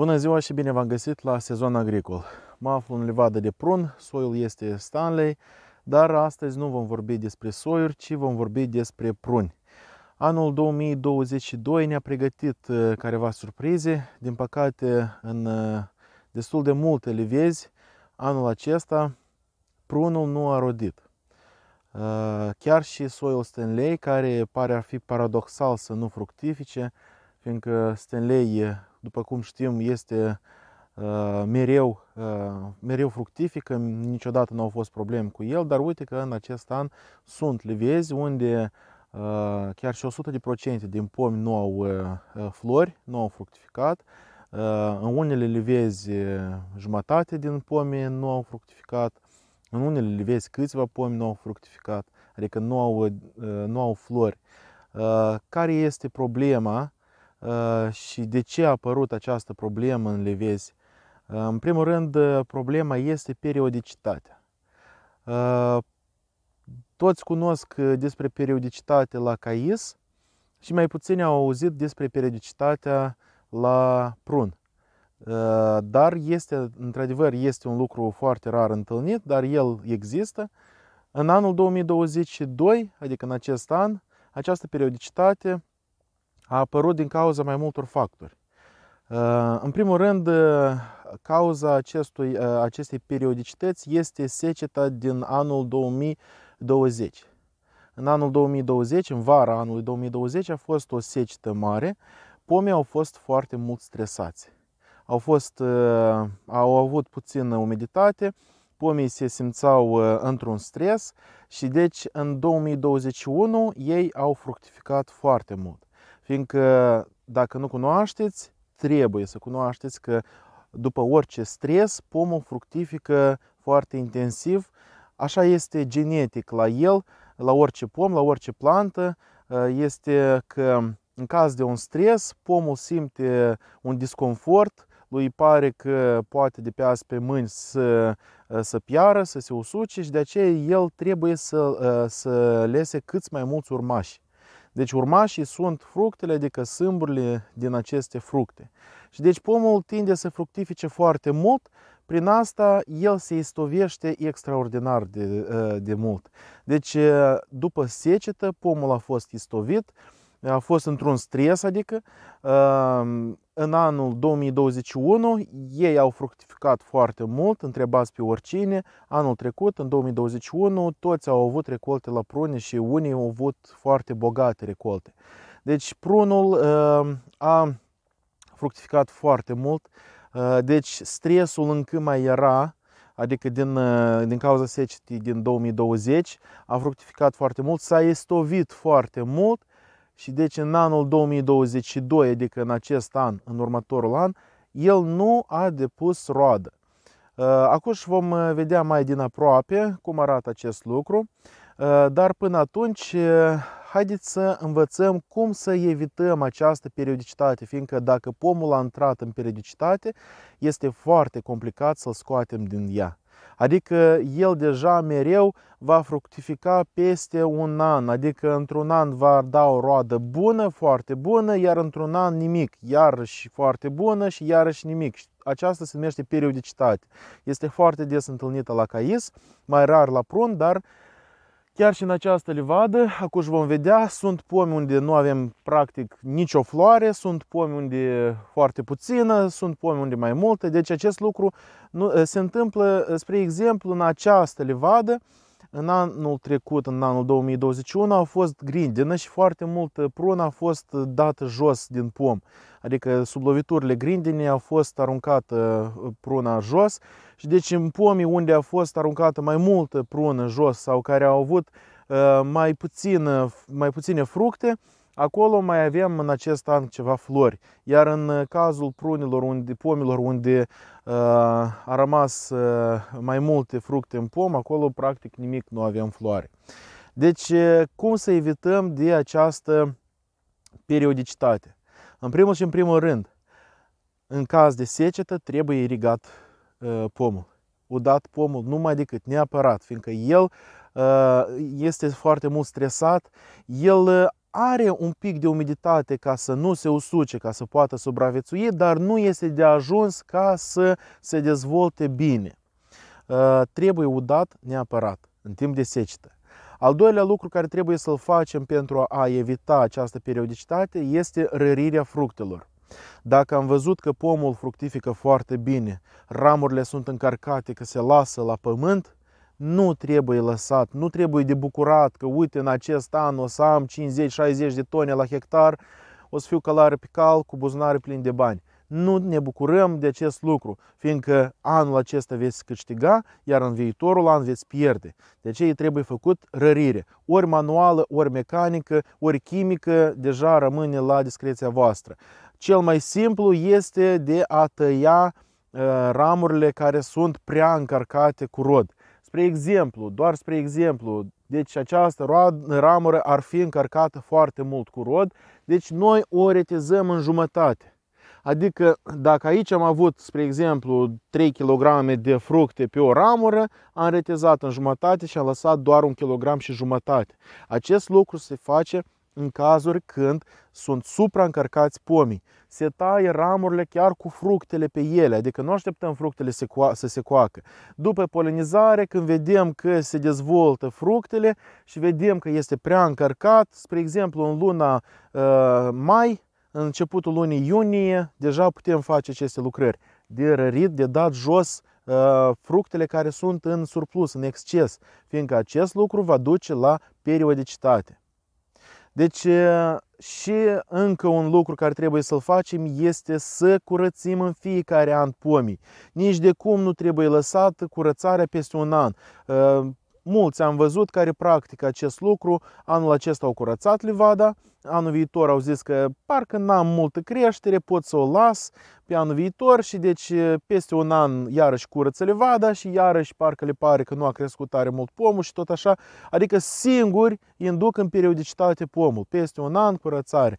Bună ziua și bine v-am găsit la sezon agricol. Mă aflu în livadă de prun, soiul este Stanley, dar astăzi nu vom vorbi despre soiuri, ci vom vorbi despre pruni. Anul 2022 ne-a pregătit uh, careva surprize, din păcate în uh, destul de multe livezi, anul acesta prunul nu a rodit. Uh, chiar și soiul Stanley, care pare ar fi paradoxal să nu fructifice, fiindcă Stanley după cum știm, este ă, mereu, ă, mereu fructifică, niciodată nu au fost probleme cu el, dar uite că în acest an sunt livezi unde ă, chiar și 100% din pomi nu au flori, nu au fructificat. În unele livezi jumătate din pomi nu au fructificat, în unele livezi câțiva pomi nu au fructificat, adică nu au, nu au flori. Care este problema Ă, și de ce a apărut această problemă în Levezi. Ă, în primul rând, ă, problema este periodicitatea. Toți cunosc despre periodicitate la cais și mai puțini au auzit despre periodicitatea la prun. Dar este, într-adevăr, este un lucru foarte rar întâlnit, dar el există. În anul 2022, adică în acest an, această periodicitate a apărut din cauza mai multor factori. Uh, în primul rând, uh, cauza acestui, uh, acestei periodicități este seceta din anul 2020. În anul 2020, în vara anului 2020, a fost o secetă mare. Pomii au fost foarte mult stresați. Au, fost, au avut puțină umiditate, pomii se simțau într-un stres și deci în 2021 ei au fructificat foarte mult. Fiindcă dacă nu cunoașteți, trebuie să cunoașteți că după orice stres, pomul fructifică foarte intensiv. Așa este genetic la el, la orice pom, la orice plantă, uh, este că în caz de un stres, pomul simte un disconfort, lui pare că poate de pe azi pe mâini să, uh, să piară, să se usuce și de aceea el trebuie să, uh, să lese cât mai mulți urmași. Deci urmașii sunt fructele, adică sâmburile din aceste fructe. Și deci pomul tinde să fructifice foarte mult, prin asta el se istovește extraordinar de, uh, de mult. Deci uh, după secetă pomul a fost istovit, a fost într-un stres, adică ehm, în anul 2021 ei au fructificat foarte mult, întrebați pe oricine, anul trecut, în 2021, toți au avut recolte la prune și unii au avut foarte bogate recolte. Deci prunul ehm, a fructificat foarte mult, ehm, deci stresul încă mai era, adică din, din cauza secetii din 2020, a fructificat foarte mult, s-a estovit foarte mult și deci în anul 2022, adică în acest an, în următorul an, el nu a depus roadă. Uh, acum vom uh, vedea mai din aproape cum arată acest lucru, uh, dar până atunci haideți să învățăm cum să evităm această periodicitate, fiindcă dacă pomul a intrat în periodicitate, este foarte complicat să-l scoatem din ea. Adică el deja mereu va fructifica peste un an, adică într-un an va da o roadă bună, foarte bună, iar într-un an nimic, iarăși foarte bună și iarăși nimic. Aceasta se numește periodicitate. Este foarte des întâlnită la cais, mai rar la prun, dar uh, Chiar și în această livadă, acum vom vedea, sunt pomi unde nu avem practic nicio floare, sunt pomi unde foarte puțină, sunt pomi unde mai multe, deci acest lucru nu, se întâmplă, spre exemplu, în această livadă, în anul trecut, în anul 2021, a fost grindină și foarte mult uh, prună a fost uh, dată jos din pom. Adică sub loviturile grindinei a fost aruncată uh, pruna jos și deci în pomii unde a fost aruncată mai multă prună jos sau care au avut mai, puțin, mai puține fructe, Acolo mai avem în acest an ceva flori, iar în uh, cazul prunilor, unde, pomilor unde uh, a rămas uh, mai multe fructe în pom, acolo practic nimic nu avem floare. Deci uh, cum să evităm de această periodicitate? În primul și în primul rând, în caz de secetă trebuie irigat uh, pomul. Udat pomul numai decât neapărat, fiindcă el uh, este foarte mult stresat, el are un pic de umiditate ca să nu se usuce, ca să poată supraviețui, dar nu este de ajuns ca să se dezvolte bine. Uh, trebuie udat neapărat în timp de secetă. Al doilea lucru care trebuie să-l facem pentru a evita această periodicitate este rărirea fructelor. Dacă am văzut că pomul fructifică foarte bine, ramurile sunt încărcate că se lasă la pământ, nu trebuie lăsat, nu trebuie de bucurat că uite în acest an o să am 50-60 de tone la hectar, o să fiu călare pe cal cu buzunare plin de bani. Nu ne bucurăm de acest lucru, fiindcă anul acesta veți câștiga, iar în viitorul an veți pierde. De aceea trebuie făcut rărire, ori manuală, ori mecanică, ori chimică, deja rămâne la discreția voastră. Cel mai simplu este de a tăia uh, ramurile care sunt prea încărcate cu rod Spre exemplu, doar spre exemplu, deci această ramură ar fi încărcată foarte mult cu rod, deci noi o retizăm în jumătate. Adică dacă aici am avut, spre exemplu, 3 kg de fructe pe o ramură, am retezat în jumătate și am lăsat doar un kg și jumătate. Acest lucru se face în cazuri când sunt supraîncărcați pomii. Se taie ramurile chiar cu fructele pe ele, adică nu așteptăm fructele să se coacă. După polinizare, când vedem că se dezvoltă fructele și vedem că este prea încărcat, spre exemplu în luna uh, mai, în începutul lunii iunie, deja putem face aceste lucrări de rărit, de dat jos ă, fructele care sunt în surplus, în exces, fiindcă acest lucru va duce la periodicitate. Deci și încă un lucru care trebuie să-l facem este să curățim în fiecare an pomii. Nici de cum nu trebuie lăsată curățarea peste un an mulți am văzut care practică acest lucru. Anul acesta au curățat livada, anul viitor au zis că parcă n-am multă creștere, pot să o las pe anul viitor și deci peste un an iarăși curăță livada și iarăși parcă le pare că nu a crescut tare mult pomul și tot așa. Adică singuri induc în periodicitate pomul, peste un an curățare,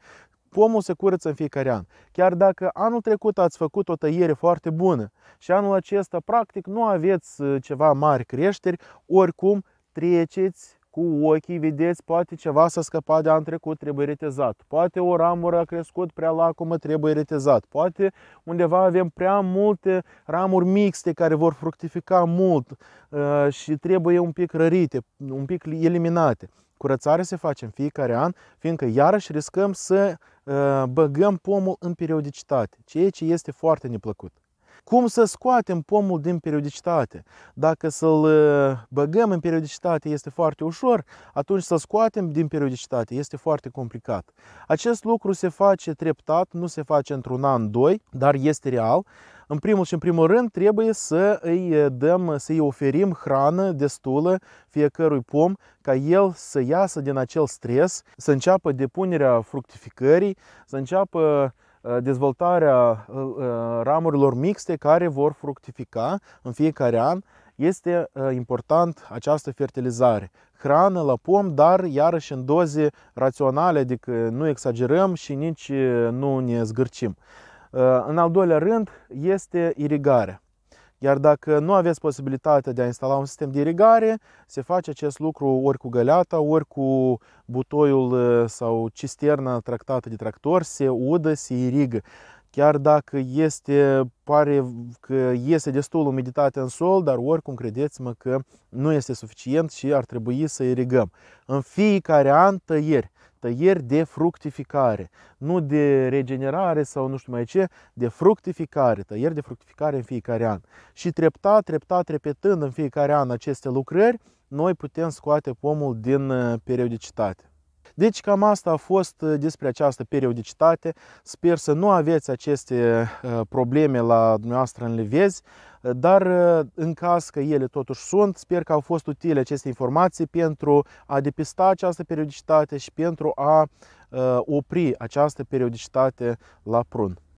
Pomul se curăță în fiecare an. Chiar dacă anul trecut ați făcut o tăiere foarte bună și anul acesta practic nu aveți uh, ceva mari creșteri, oricum treceți cu ochii, vedeți, poate ceva s-a scăpat de anul trecut, trebuie retezat. Poate o ramură a crescut prea lacomă, trebuie retezat. Poate undeva avem prea multe ramuri mixte care vor fructifica mult uh, și trebuie un pic rărite, un pic eliminate curățare se face în fiecare an, fiindcă iarăși riscăm să ă, băgăm pomul în periodicitate, ceea ce este foarte neplăcut. Cum să scoatem pomul din periodicitate? Dacă să-l ă, băgăm în periodicitate este foarte ușor, atunci să scoatem din periodicitate este foarte complicat. Acest lucru se face treptat, nu se face într-un an, doi, dar este real în primul și în primul rând trebuie să îi eh, dăm, să îi oferim hrană destulă fiecărui pom ca el să iasă din acel stres, să înceapă depunerea fructificării, să înceapă eh, dezvoltarea eh, ramurilor mixte care vor fructifica în fiecare an, este important această fertilizare. Hrană la pom, dar iarăși în doze raționale, adică nu exagerăm și nici nu ne zgârcim. În al doilea rând este irigarea. Iar dacă nu aveți posibilitatea de a instala un sistem de irigare, se face acest lucru ori cu găleata, ori cu butoiul uh, sau cisterna tractată de tractor, se udă, se irigă. Chiar dacă este, pare că iese destul umiditate în sol, dar oricum credeți-mă că nu este suficient și ar trebui să irigăm. În fiecare an tăieri tăieri de fructificare, nu de regenerare sau nu știu mai ce, de fructificare, tăieri de fructificare în fiecare an. Și treptat, treptat, repetând în fiecare an aceste lucrări, noi putem scoate pomul din uh, periodicitate. Deci cam asta a fost uh, despre această periodicitate. Sper să nu aveți aceste uh, probleme la dumneavoastră în levezi dar uh, în caz că ele totuși sunt, sper că au fost utile aceste informații pentru a depista această periodicitate și pentru a uh, opri această periodicitate la prun.